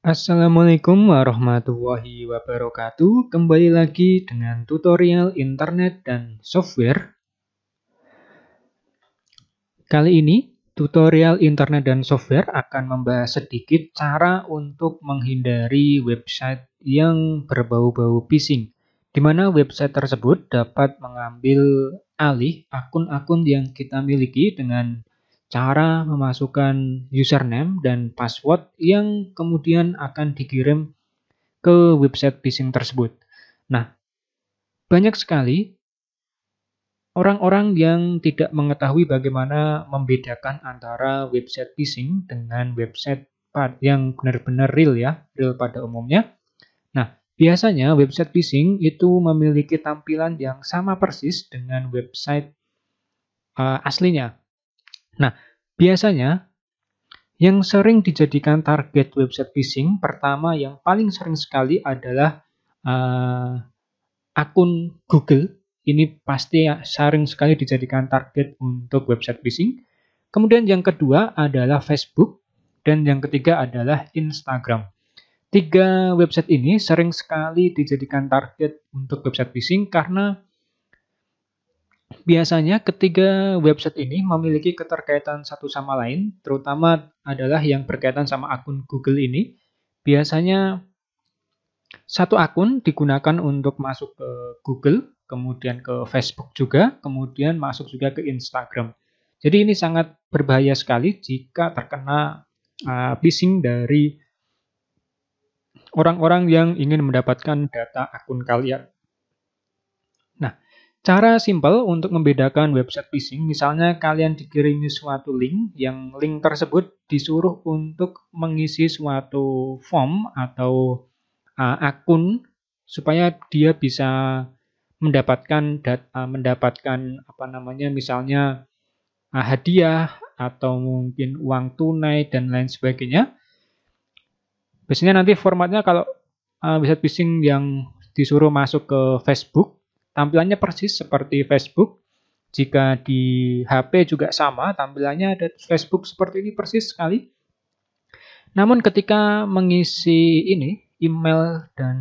Assalamualaikum warahmatullahi wabarakatuh. Kembali lagi dengan tutorial internet dan software. Kali ini tutorial internet dan software akan membahas sedikit cara untuk menghindari website yang berbau-bau phishing. Di mana website tersebut dapat mengambil alih akun-akun yang kita miliki dengan cara memasukkan username dan password yang kemudian akan dikirim ke website phishing tersebut. Nah, banyak sekali orang-orang yang tidak mengetahui bagaimana membedakan antara website phishing dengan website yang benar-benar real ya, real pada umumnya. Nah, biasanya website phishing itu memiliki tampilan yang sama persis dengan website uh, aslinya. Nah, Biasanya, yang sering dijadikan target website phishing pertama yang paling sering sekali adalah uh, akun Google. Ini pasti sering sekali dijadikan target untuk website phishing. Kemudian yang kedua adalah Facebook dan yang ketiga adalah Instagram. Tiga website ini sering sekali dijadikan target untuk website phishing karena Biasanya ketiga website ini memiliki keterkaitan satu sama lain, terutama adalah yang berkaitan sama akun Google ini. Biasanya satu akun digunakan untuk masuk ke Google, kemudian ke Facebook juga, kemudian masuk juga ke Instagram. Jadi ini sangat berbahaya sekali jika terkena uh, phishing dari orang-orang yang ingin mendapatkan data akun kalian. Cara simpel untuk membedakan website phishing, misalnya kalian dikirimi suatu link, yang link tersebut disuruh untuk mengisi suatu form atau uh, akun supaya dia bisa mendapatkan data, eh, mendapatkan apa namanya misalnya uh, hadiah atau mungkin uang tunai dan lain sebagainya. Biasanya nanti formatnya kalau uh, website phishing yang disuruh masuk ke Facebook Tampilannya persis seperti Facebook. Jika di HP juga sama, tampilannya ada Facebook seperti ini persis sekali. Namun ketika mengisi ini, email dan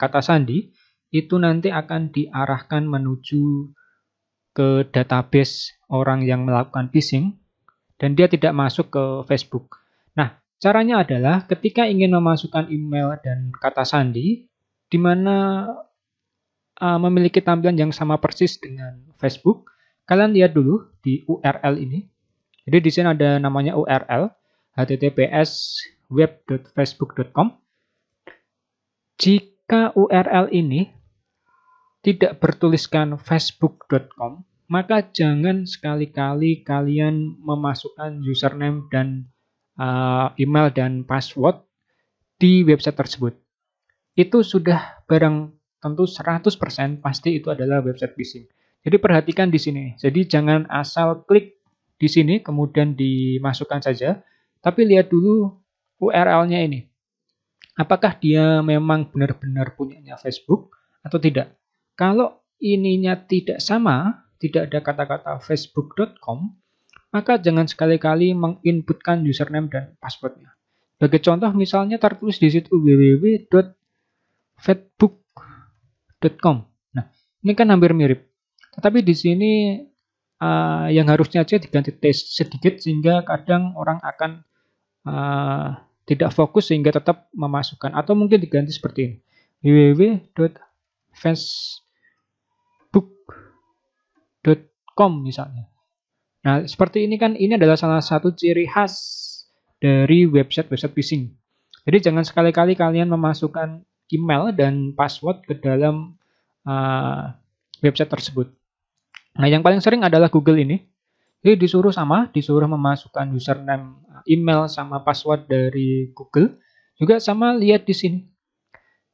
kata sandi, itu nanti akan diarahkan menuju ke database orang yang melakukan phishing dan dia tidak masuk ke Facebook. Nah, caranya adalah ketika ingin memasukkan email dan kata sandi, di mana uh, memiliki tampilan yang sama persis dengan Facebook, kalian lihat dulu di URL ini. Jadi di sini ada namanya URL https web.facebook.com. Jika URL ini tidak bertuliskan facebook.com, maka jangan sekali-kali kalian memasukkan username dan uh, email dan password di website tersebut. Itu sudah barang tentu 100% pasti itu adalah website phishing. Jadi perhatikan di sini. Jadi jangan asal klik di sini kemudian dimasukkan saja, tapi lihat dulu URL-nya ini. Apakah dia memang benar-benar punyanya Facebook atau tidak? Kalau ininya tidak sama, tidak ada kata-kata facebook.com, maka jangan sekali-kali menginputkan username dan passwordnya. Bagi contoh misalnya tertulis di situ www.facebook com. Nah, ini kan hampir mirip. Tetapi di sini uh, yang harusnya aja diganti T sedikit sehingga kadang orang akan uh, tidak fokus sehingga tetap memasukkan atau mungkin diganti seperti ini. www.facebook.com misalnya. Nah, seperti ini kan ini adalah salah satu ciri khas dari website-website phishing. Jadi jangan sekali-kali kalian memasukkan email dan password ke dalam uh, website tersebut. Nah, yang paling sering adalah Google ini. Jadi disuruh sama, disuruh memasukkan username, eh, email, sama password dari Google. Juga sama lihat di sini.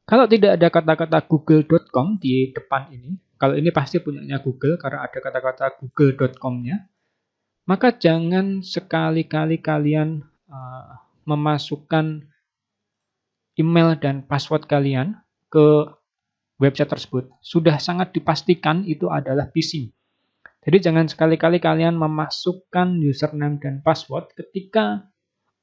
Kalau tidak ada kata-kata google.com di depan ini, kalau ini pasti punyanya Google karena ada kata-kata google.com-nya, maka jangan sekali-kali kalian uh, memasukkan email dan password kalian ke website tersebut. Sudah sangat dipastikan itu adalah phishing. Jadi jangan sekali-kali kalian memasukkan username dan password ketika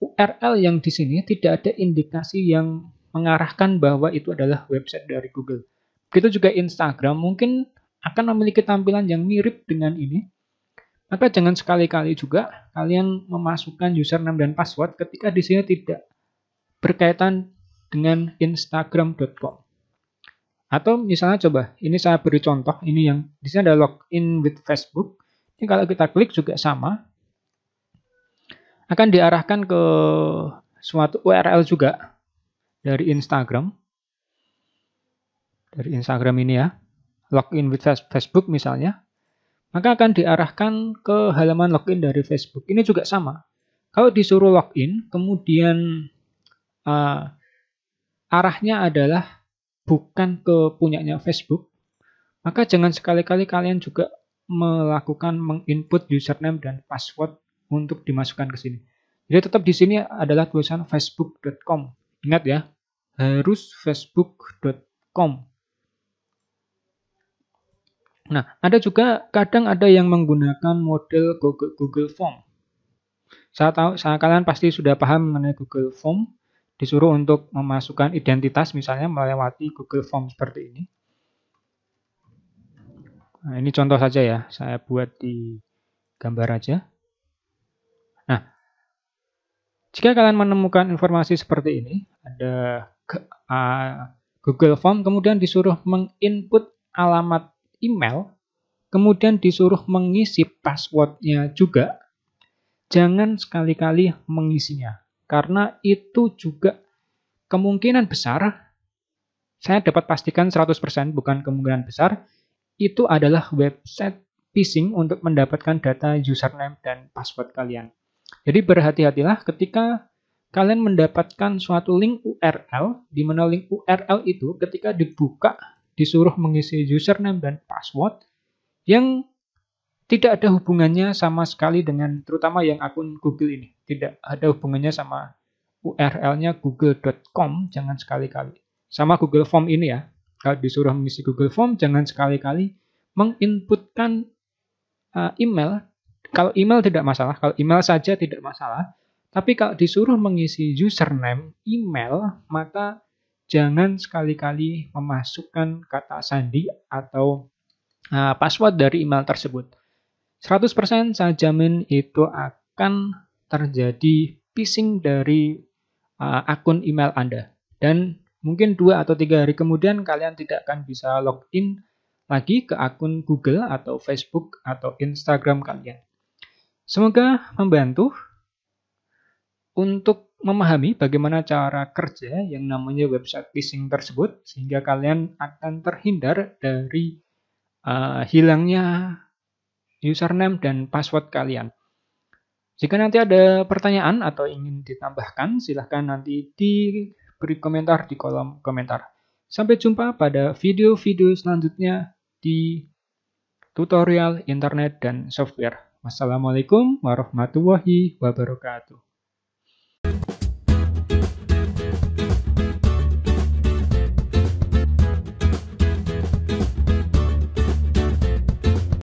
URL yang di sini tidak ada indikasi yang mengarahkan bahwa itu adalah website dari Google. Begitu juga Instagram mungkin akan memiliki tampilan yang mirip dengan ini. Maka jangan sekali-kali juga kalian memasukkan username dan password ketika di sini tidak berkaitan dengan instagram.com. Atau misalnya coba, ini saya beri contoh, ini yang di sini ada login with Facebook. Ini kalau kita klik juga sama. Akan diarahkan ke suatu URL juga dari Instagram. Dari Instagram ini ya. Login with Facebook misalnya. Maka akan diarahkan ke halaman login dari Facebook. Ini juga sama. Kalau disuruh login, kemudian uh, arahnya adalah bukan ke punyanya Facebook, maka jangan sekali-kali kalian juga melakukan menginput username dan password untuk dimasukkan ke sini. Jadi tetap di sini adalah tulisan facebook.com. Ingat ya, harus facebook.com. Nah, ada juga kadang ada yang menggunakan model Google, Google Form. Saya tahu, saya kalian pasti sudah paham mengenai Google Form disuruh untuk memasukkan identitas misalnya melewati Google Form seperti ini. Nah, ini contoh saja ya, saya buat di gambar aja. Nah, jika kalian menemukan informasi seperti ini, ada Google Form, kemudian disuruh menginput alamat email, kemudian disuruh mengisi passwordnya juga, jangan sekali-kali mengisinya karena itu juga kemungkinan besar, saya dapat pastikan 100% bukan kemungkinan besar, itu adalah website phishing untuk mendapatkan data username dan password kalian. Jadi berhati-hatilah ketika kalian mendapatkan suatu link URL, di mana link URL itu ketika dibuka disuruh mengisi username dan password, yang tidak ada hubungannya sama sekali dengan terutama yang akun Google ini. Tidak ada hubungannya sama URL-nya google.com, jangan sekali-kali. Sama Google Form ini ya. Kalau disuruh mengisi Google Form, jangan sekali-kali menginputkan uh, email. Kalau email tidak masalah, kalau email saja tidak masalah. Tapi kalau disuruh mengisi username email, maka jangan sekali-kali memasukkan kata sandi atau uh, password dari email tersebut 100% saya jamin itu akan terjadi phishing dari uh, akun email Anda. Dan mungkin dua atau tiga hari kemudian kalian tidak akan bisa login lagi ke akun Google atau Facebook atau Instagram kalian. Semoga membantu untuk memahami bagaimana cara kerja yang namanya website phishing tersebut sehingga kalian akan terhindar dari uh, hilangnya username dan password kalian. Jika nanti ada pertanyaan atau ingin ditambahkan, silahkan nanti diberi komentar di kolom komentar. Sampai jumpa pada video-video selanjutnya di tutorial internet dan software. Wassalamualaikum warahmatullahi wabarakatuh.